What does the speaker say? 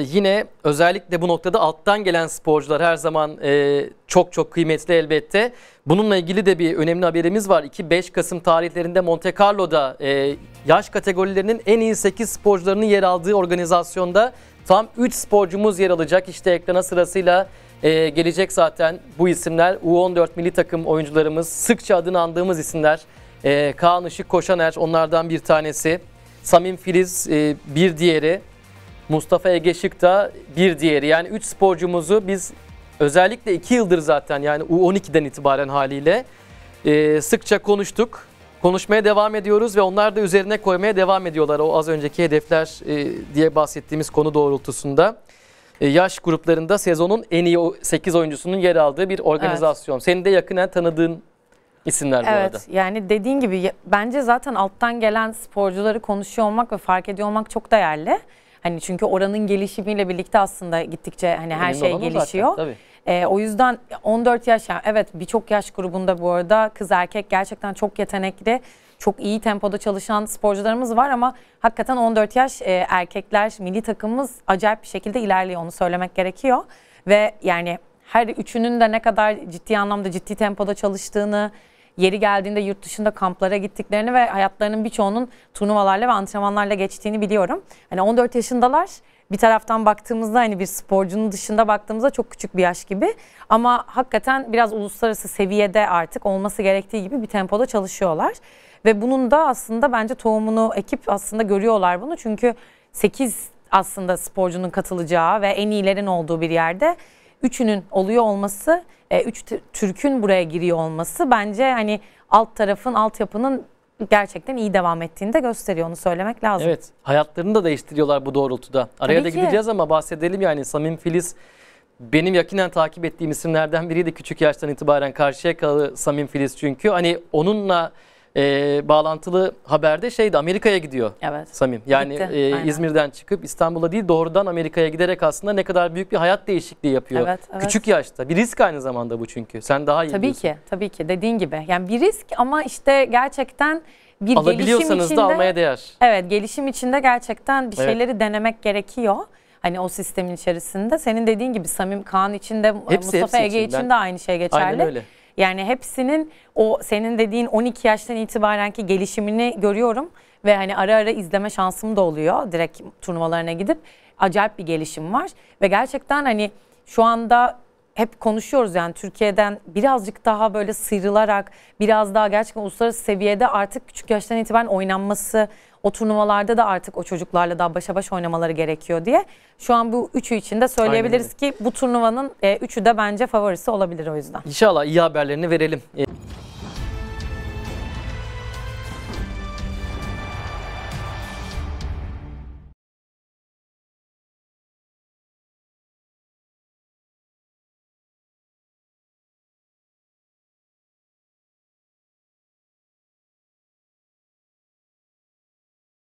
Yine özellikle bu noktada alttan gelen sporcular her zaman e, çok çok kıymetli elbette. Bununla ilgili de bir önemli haberimiz var. 2-5 Kasım tarihlerinde Monte Carlo'da e, yaş kategorilerinin en iyi 8 sporcularının yer aldığı organizasyonda tam 3 sporcumuz yer alacak. İşte ekrana sırasıyla e, gelecek zaten bu isimler. U14 milli takım oyuncularımız, sıkça adını andığımız isimler. E, Kaan Işık Koşaner onlardan bir tanesi. Samim Filiz e, bir diğeri. Mustafa Egeşik da bir diğeri. Yani 3 sporcumuzu biz özellikle 2 yıldır zaten yani U12'den itibaren haliyle e, sıkça konuştuk. Konuşmaya devam ediyoruz ve onlar da üzerine koymaya devam ediyorlar o az önceki hedefler e, diye bahsettiğimiz konu doğrultusunda. E, yaş gruplarında sezonun en iyi 8 oyuncusunun yer aldığı bir organizasyon. Evet. Senin de yakinen tanıdığın isimler evet, bu arada. Evet yani dediğin gibi bence zaten alttan gelen sporcuları konuşuyor olmak ve fark ediyor olmak çok değerli. Hani çünkü oranın gelişimiyle birlikte aslında gittikçe hani her Önemli şey gelişiyor. Zaten, tabii. E, o yüzden 14 yaş evet birçok yaş grubunda bu arada kız erkek gerçekten çok yetenekli, çok iyi tempoda çalışan sporcularımız var ama hakikaten 14 yaş e, erkekler milli takımımız acayip bir şekilde ilerliyor onu söylemek gerekiyor. Ve yani her üçünün de ne kadar ciddi anlamda ciddi tempoda çalıştığını yeri geldiğinde yurt dışında kamplara gittiklerini ve hayatlarının birçoğunun turnuvalarla ve antrenmanlarla geçtiğini biliyorum. Hani 14 yaşındalar bir taraftan baktığımızda hani bir sporcunun dışında baktığımızda çok küçük bir yaş gibi. Ama hakikaten biraz uluslararası seviyede artık olması gerektiği gibi bir tempoda çalışıyorlar. Ve bunun da aslında bence tohumunu ekip aslında görüyorlar bunu. Çünkü 8 aslında sporcunun katılacağı ve en iyilerin olduğu bir yerde üçünün oluyor olması, e, üç Türk'ün buraya giriyor olması bence hani alt tarafın, altyapının gerçekten iyi devam ettiğini de gösteriyor onu söylemek lazım. Evet hayatlarını da değiştiriyorlar bu doğrultuda. Araya Tabii da ki. ama bahsedelim yani Samim Filiz benim yakinen takip ettiğim isimlerden biriydi küçük yaştan itibaren karşıya kalı Samim Filiz çünkü. Hani onunla e, bağlantılı haberde şeydi Amerika'ya gidiyor evet. Samim. Yani e, İzmir'den çıkıp İstanbul'a değil doğrudan Amerika'ya giderek aslında ne kadar büyük bir hayat değişikliği yapıyor. Evet, evet. Küçük yaşta. Bir risk aynı zamanda bu çünkü. Sen daha iyi Tabii biliyorsun. ki tabii ki dediğin gibi. Yani bir risk ama işte gerçekten bir Alabiliyorsanız gelişim içinde. da almaya değer. Evet gelişim içinde gerçekten bir evet. şeyleri denemek gerekiyor. Hani o sistemin içerisinde. Senin dediğin gibi Samim Kaan içinde hepsi, Mustafa hepsi Ege için, için de aynı şey geçerli. Aynen öyle. Yani hepsinin o senin dediğin 12 yaştan itibarenki gelişimini görüyorum ve hani ara ara izleme şansım da oluyor direkt turnuvalarına gidip acayip bir gelişim var ve gerçekten hani şu anda hep konuşuyoruz yani Türkiye'den birazcık daha böyle sıyrılarak biraz daha gerçekten uluslararası seviyede artık küçük yaştan itibaren oynanması o turnuvalarda da artık o çocuklarla daha başa baş oynamaları gerekiyor diye. Şu an bu üçü için de söyleyebiliriz ki bu turnuvanın e, üçü de bence favorisi olabilir o yüzden. İnşallah iyi haberlerini verelim. E,